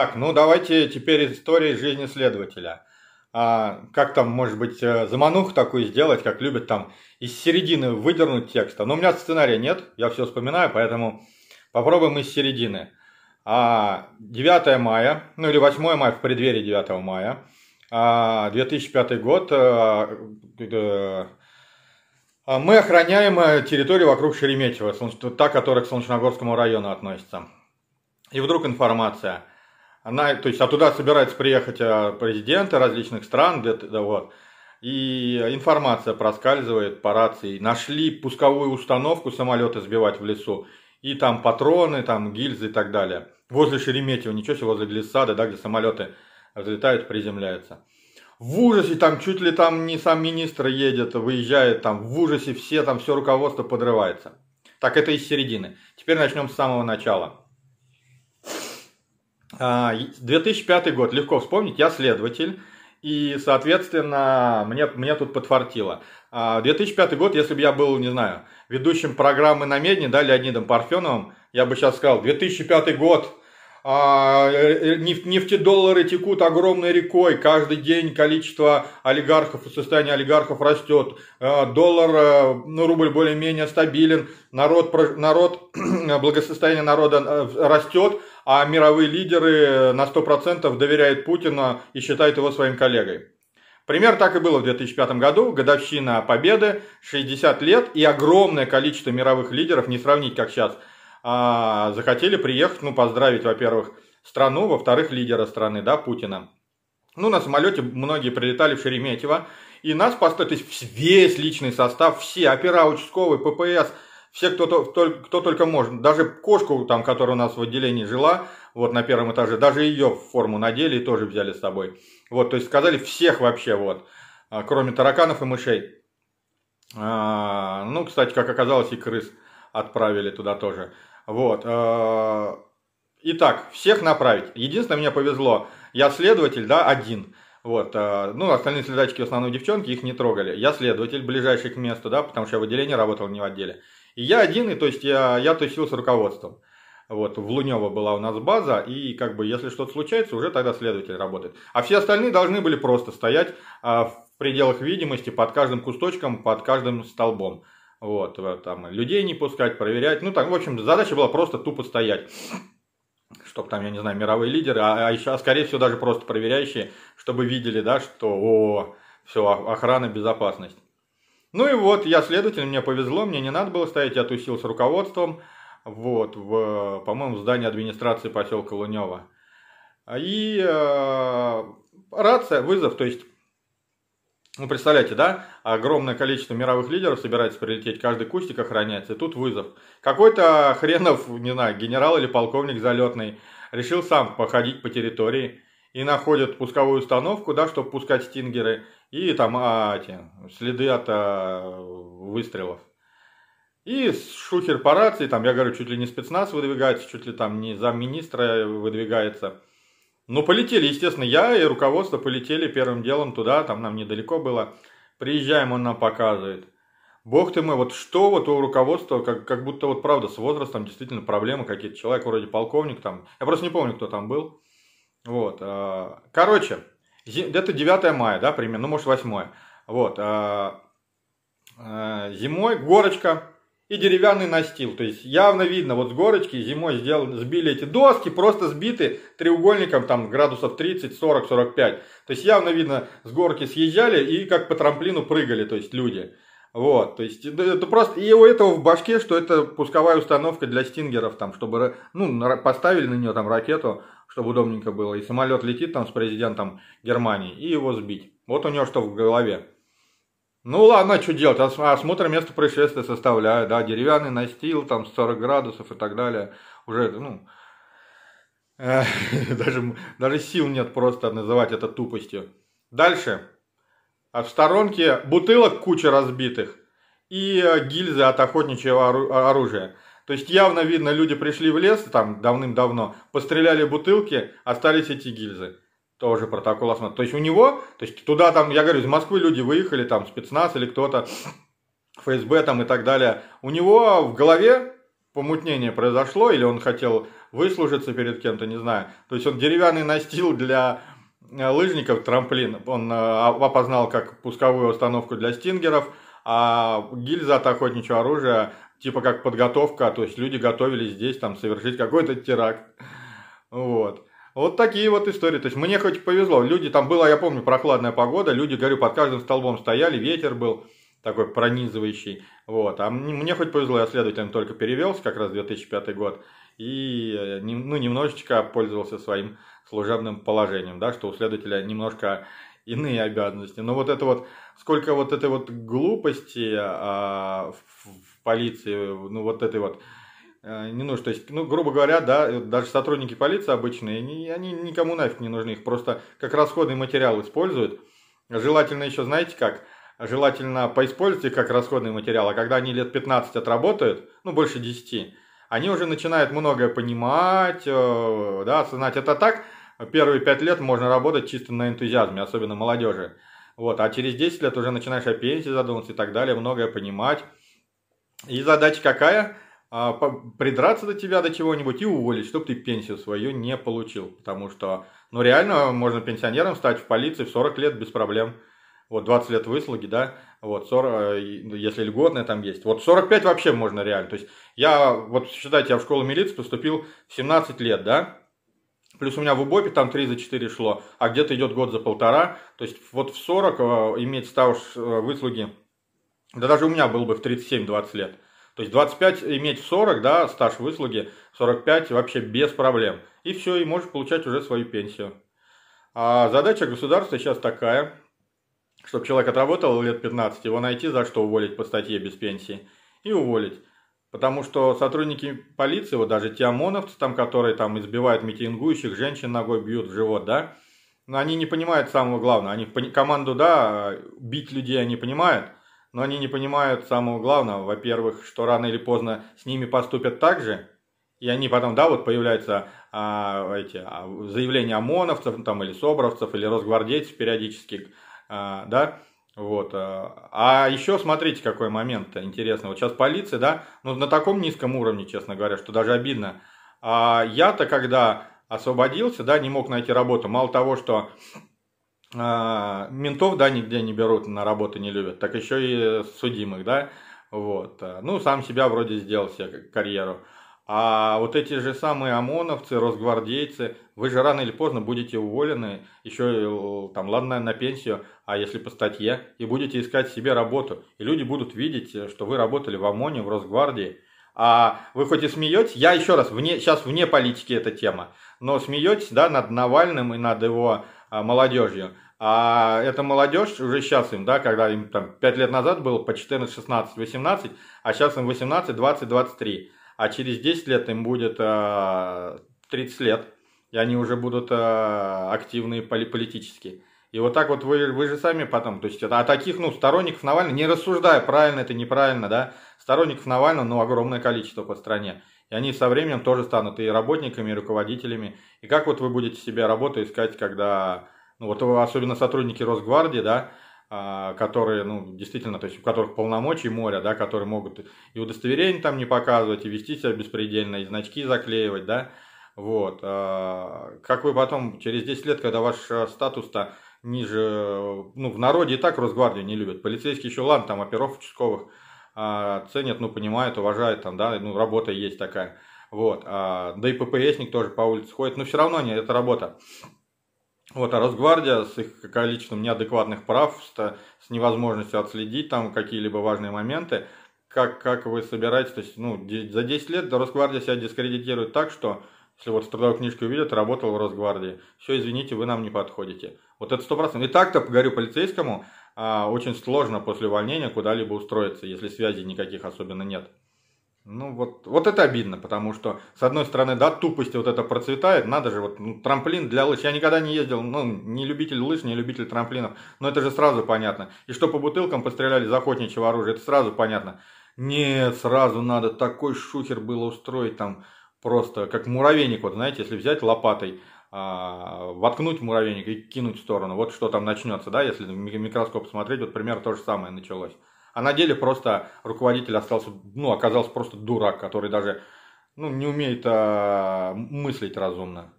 Так, ну давайте теперь история жизни следователя. А, как там, может быть, э, замануху такую сделать, как любят там из середины выдернуть текста. Но ну, у меня сценария нет, я все вспоминаю, поэтому попробуем из середины. А, 9 мая, ну или 8 мая, в преддверии 9 мая, 2005 а, год, э, э, мы охраняем территорию вокруг Шереметьево, та, которая к Солнечногорскому району относится. И вдруг информация – она, то есть, а туда собираются приехать а, президенты различных стран, где да, вот. И информация проскальзывает по рации. Нашли пусковую установку самолета сбивать в лесу. И там патроны, там гильзы и так далее. Возле Шереметьево, ничего себе, возле глиссады, да, где самолеты взлетают, приземляются. В ужасе, там чуть ли там не сам министр едет, выезжает, там в ужасе все, там все руководство подрывается. Так это из середины. Теперь начнем с самого начала. 2005 а, год, легко вспомнить, я следователь. И, соответственно, мне, мне тут подфартило. 2005 а, год, если бы я был, не знаю, ведущим программы на медне, да, Леонидом Парфеновым, я бы сейчас сказал, 2005 год, а, э, э, неф- нефтедоллары текут огромной рекой, каждый день количество олигархов, состояние олигархов растет, а, доллар, э, ну, рубль более-менее стабилен, народ, народ, благосостояние народа растет, а мировые лидеры на 100% доверяют Путину и считают его своим коллегой. Пример так и было в 2005 году, годовщина Победы, 60 лет, и огромное количество мировых лидеров, не сравнить как сейчас, а, захотели приехать, ну, поздравить, во-первых, страну, во-вторых, лидера страны, да, Путина. Ну, на самолете многие прилетали в Шереметьево, и нас поставили, то есть весь личный состав, все опера участковый, ППС – все, кто, кто, кто только может. Даже кошку, там, которая у нас в отделении жила, вот на первом этаже, даже ее в форму надели и тоже взяли с собой. Вот, то есть сказали всех вообще, вот, а, кроме тараканов и мышей. А, ну, кстати, как оказалось, и крыс отправили туда тоже. Вот. А, итак, всех направить. Единственное, мне повезло, я следователь, да, один. Вот, ну, остальные следачки, в основном девчонки, их не трогали. Я следователь, ближайший к месту, да, потому что я в отделении работал, не в отделе. И я один, и то есть я, я тусил с руководством. Вот, в Лунево была у нас база, и как бы если что-то случается, уже тогда следователь работает. А все остальные должны были просто стоять а, в пределах видимости под каждым кусточком, под каждым столбом. Вот, э, там людей не пускать, проверять. Ну, так, в общем, задача была просто тупо стоять. Чтоб там, я не знаю, мировые лидеры, а, а еще, а скорее всего, даже просто проверяющие, чтобы видели, да, что, о, все, охрана, безопасность. Ну и вот, я следователь, мне повезло, мне не надо было стоять, я тусил с руководством, вот, в, по-моему, здании администрации поселка Лунева. И э, рация, вызов, то есть, ну, представляете, да, огромное количество мировых лидеров собирается прилететь, каждый кустик охраняется, и тут вызов. Какой-то хренов, не знаю, генерал или полковник залетный решил сам походить по территории, и находят пусковую установку, да, чтобы пускать стингеры, и там а, эти, следы от а, выстрелов. И шухер по рации, там, я говорю, чуть ли не спецназ выдвигается, чуть ли там не замминистра выдвигается. Ну, полетели, естественно, я и руководство полетели первым делом туда, там нам недалеко было. Приезжаем, он нам показывает. Бог ты мой, вот что вот у руководства, как, как будто вот правда с возрастом действительно проблемы какие-то. Человек вроде полковник там, я просто не помню, кто там был. Вот. А, короче, где-то 9 мая, да, примерно, ну, может, 8. Вот. А, а, зимой горочка и деревянный настил. То есть явно видно, вот с горочки зимой сделали, сбили эти доски, просто сбиты треугольником там градусов 30, 40, 45. То есть явно видно, с горки съезжали и как по трамплину прыгали, то есть люди. Вот, то есть это просто, и у этого в башке, что это пусковая установка для стингеров, там, чтобы, ну, поставили на нее там ракету, чтобы удобненько было. И самолет летит там с президентом Германии, и его сбить. Вот у него что в голове. Ну ладно, что делать, осмотр места происшествия составляю, да, деревянный настил, там 40 градусов и так далее. Уже, ну, э, даже, даже сил нет просто называть это тупостью. Дальше. А в сторонке бутылок куча разбитых и э, гильзы от охотничьего оружия. То есть явно видно, люди пришли в лес там давным-давно, постреляли бутылки, остались эти гильзы. Тоже протокол основной. То есть у него, то есть туда там, я говорю, из Москвы люди выехали, там спецназ или кто-то, ФСБ там и так далее. У него в голове помутнение произошло, или он хотел выслужиться перед кем-то, не знаю. То есть он деревянный настил для э, лыжников, трамплин, он э, опознал как пусковую установку для стингеров, а гильза от охотничьего оружия типа как подготовка, а то есть люди готовились здесь там совершить какой-то теракт. Вот. Вот такие вот истории. То есть мне хоть повезло. Люди, там была, я помню, прохладная погода. Люди, говорю, под каждым столбом стояли, ветер был такой пронизывающий. Вот. А мне хоть повезло, я следователем только перевелся, как раз 2005 год. И э, ну, немножечко пользовался своим служебным положением, да, что у следователя немножко иные обязанности. Но вот это вот, сколько вот этой вот глупости а, в, полиции, ну вот этой вот э, не нужно. То есть, ну, грубо говоря, да, даже сотрудники полиции обычные, они, они никому нафиг не нужны, их просто как расходный материал используют. Желательно еще, знаете как, желательно поиспользовать их как расходный материал, а когда они лет 15 отработают, ну, больше 10, они уже начинают многое понимать, э, да, осознать. Это так, первые 5 лет можно работать чисто на энтузиазме, особенно молодежи. Вот, а через 10 лет уже начинаешь о пенсии задумываться и так далее, многое понимать. И задача какая? А, придраться до тебя до чего-нибудь и уволить, чтобы ты пенсию свою не получил. Потому что, ну реально, можно пенсионером стать в полиции в 40 лет без проблем. Вот 20 лет выслуги, да, вот 40, э, если льготная там есть. Вот 45 вообще можно реально. То есть я, вот считайте, я в школу милиции поступил в 17 лет, да, Плюс у меня в УБОПе там 3 за 4 шло, а где-то идет год за полтора. То есть вот в 40 э, иметь стаж э, выслуги да даже у меня был бы в 37-20 лет. То есть 25 иметь 40, да, стаж выслуги, 45 вообще без проблем. И все, и можешь получать уже свою пенсию. А задача государства сейчас такая, чтобы человек отработал лет 15, его найти за что уволить по статье без пенсии и уволить. Потому что сотрудники полиции, вот даже те ОМОНовцы, там, которые там избивают митингующих, женщин ногой бьют в живот, да, но они не понимают самого главного. Они команду, да, бить людей они понимают – но они не понимают самого главного. Во-первых, что рано или поздно с ними поступят так же, и они потом, да, вот появляются а, эти а, заявления ОМОНовцев там, или СОБРовцев, или Росгвардейцев периодически, а, да, вот. А, а еще смотрите, какой момент интересный. Вот сейчас полиция, да, ну на таком низком уровне, честно говоря, что даже обидно. А я-то, когда освободился, да, не мог найти работу. Мало того, что а, ментов, да, нигде не берут, на работу не любят, так еще и судимых, да, вот. Ну, сам себя вроде сделал себе карьеру. А вот эти же самые ОМОНовцы, росгвардейцы, вы же рано или поздно будете уволены, еще там, ладно, на пенсию, а если по статье, и будете искать себе работу. И люди будут видеть, что вы работали в ОМОНе, в Росгвардии. А вы хоть и смеетесь, я еще раз, вне, сейчас вне политики эта тема, но смеетесь, да, над Навальным и над его а, молодежью. А эта молодежь уже сейчас им, да, когда им там 5 лет назад было по 14, 16, 18, а сейчас им 18, 20, 23. А через 10 лет им будет 30 а, лет, и они уже будут а, активные политические. И вот так вот вы, вы же сами потом, то есть это, а таких, ну, сторонников Навального, не рассуждая, правильно это, неправильно, да, сторонников Навального, ну, огромное количество по стране. И они со временем тоже станут и работниками, и руководителями. И как вот вы будете себе работу искать, когда, ну вот особенно сотрудники Росгвардии, да, а, которые, ну, действительно, то есть у которых полномочий моря, да, которые могут и удостоверение там не показывать, и вести себя беспредельно, и значки заклеивать, да, вот. А, как вы потом, через 10 лет, когда ваш э, статус-то ниже, э, ну, в народе и так Росгвардию не любят, полицейские еще, ладно, там, оперов участковых, а, ценят, ну, понимают, уважают, там, да, ну, работа есть такая. Вот, а, да и ППСник тоже по улице ходит, но все равно не, это работа. Вот, а Росгвардия с их количеством неадекватных прав, с, с невозможностью отследить там какие-либо важные моменты, как, как вы собираетесь, то есть, ну, за 10 лет Росгвардия себя дискредитирует так, что если вот в трудовой книжке увидят, работал в Росгвардии, все, извините, вы нам не подходите. Вот это 100%. И так-то, говорю полицейскому, а, очень сложно после увольнения куда-либо устроиться, если связей никаких особенно нет. Ну вот, вот это обидно, потому что, с одной стороны, да, тупости вот это процветает, надо же, вот ну, трамплин для лыж. Я никогда не ездил, ну, не любитель лыж, не любитель трамплинов, но это же сразу понятно. И что по бутылкам постреляли из охотничьего оружия, это сразу понятно. Нет, сразу надо, такой шухер было устроить там, просто как муравейник, вот знаете, если взять лопатой, а, воткнуть муравейник и кинуть в сторону. Вот что там начнется, да, если микроскоп смотреть, вот пример то же самое началось. А на деле просто руководитель остался, ну, оказался просто дурак, который даже ну, не умеет а, мыслить разумно.